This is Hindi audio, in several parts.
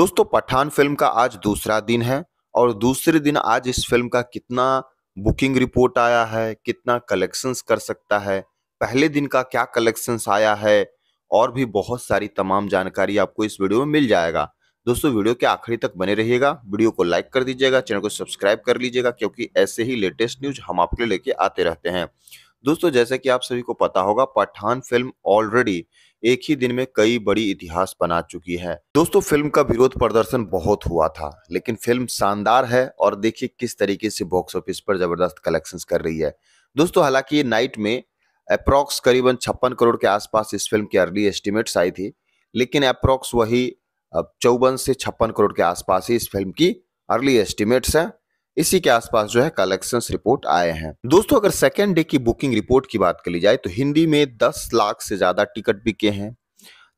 दोस्तों पठान फिल्म का आज दूसरा दिन है और दूसरे दिन आज इस फिल्म का कितना बुकिंग रिपोर्ट आया है कितना कलेक्शंस कर सकता है पहले दिन का क्या कलेक्शंस आया है और भी बहुत सारी तमाम जानकारी आपको इस वीडियो में मिल जाएगा दोस्तों वीडियो के आखिरी तक बने रहिएगा वीडियो को लाइक कर दीजिएगा चैनल को सब्सक्राइब कर लीजिएगा क्योंकि ऐसे ही लेटेस्ट न्यूज हम आपके लिए लेके आते रहते हैं दोस्तों जैसे कि आप सभी को पता होगा पठान फिल्म ऑलरेडी एक ही दिन में कई बड़ी इतिहास बना चुकी है दोस्तों फिल्म का विरोध प्रदर्शन बहुत हुआ था लेकिन फिल्म शानदार है और देखिए किस तरीके से बॉक्स ऑफिस पर जबरदस्त कलेक्शंस कर रही है दोस्तों हालांकि ये नाइट में अप्रॉक्स करीबन छप्पन करोड़ के आसपास इस फिल्म की अर्ली एस्टिमेट्स आई थी लेकिन अप्रोक्स वही चौवन से छप्पन करोड़ के आसपास ही इस फिल्म की अर्ली एस्टिमेट्स हैं इसी के आसपास जो है कलेक्शंस रिपोर्ट आए हैं दोस्तों अगर सेकेंड डे की बुकिंग रिपोर्ट की बात करी जाए तो हिंदी में 10 लाख से ज्यादा टिकट बिके हैं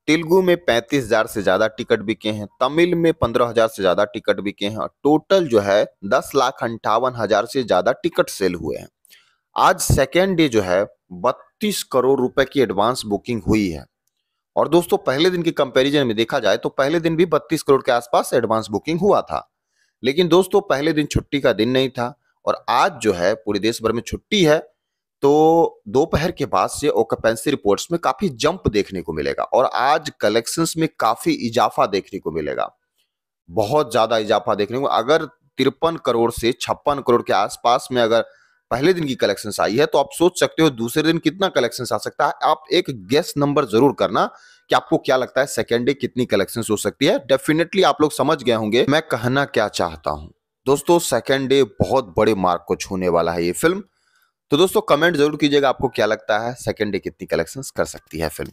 तेलुगु में पैंतीस हजार से ज्यादा टिकट बिके हैं तमिल में पंद्रह हजार से ज्यादा टिकट बिके हैं और टोटल जो है दस लाख अंठावन हजार से ज्यादा टिकट सेल हुए हैं आज सेकेंड डे जो है बत्तीस करोड़ रुपए की एडवांस बुकिंग हुई है और दोस्तों पहले दिन के कंपैरिजन में देखा जाए तो पहले दिन भी बत्तीस करोड़ के आसपास एडवांस बुकिंग हुआ था लेकिन दोस्तों पहले दिन छुट्टी का दिन नहीं था और आज जो है पूरे देश भर में छुट्टी है तो दोपहर के बाद से ऑक्यूपेंसी रिपोर्ट्स में काफी जंप देखने को मिलेगा और आज कलेक्शंस में काफी इजाफा देखने को मिलेगा बहुत ज्यादा इजाफा देखने को अगर तिरपन करोड़ से छप्पन करोड़ के आसपास में अगर पहले दिन की कलेक्शन आई है तो आप सोच सकते हो दूसरे दिन कितना कलेक्शन आ सकता है आप एक गेस नंबर जरूर करना कि आपको क्या लगता है सेकेंड डे कितनी कलेक्शन हो सकती है डेफिनेटली आप लोग समझ गए होंगे मैं कहना क्या चाहता हूँ दोस्तों सेकेंड डे बहुत बड़े मार्क को छूने वाला है ये फिल्म तो दोस्तों कमेंट जरूर कीजिएगा आपको क्या लगता है सेकेंड डे कितनी कलेक्शंस कर सकती है फिल्म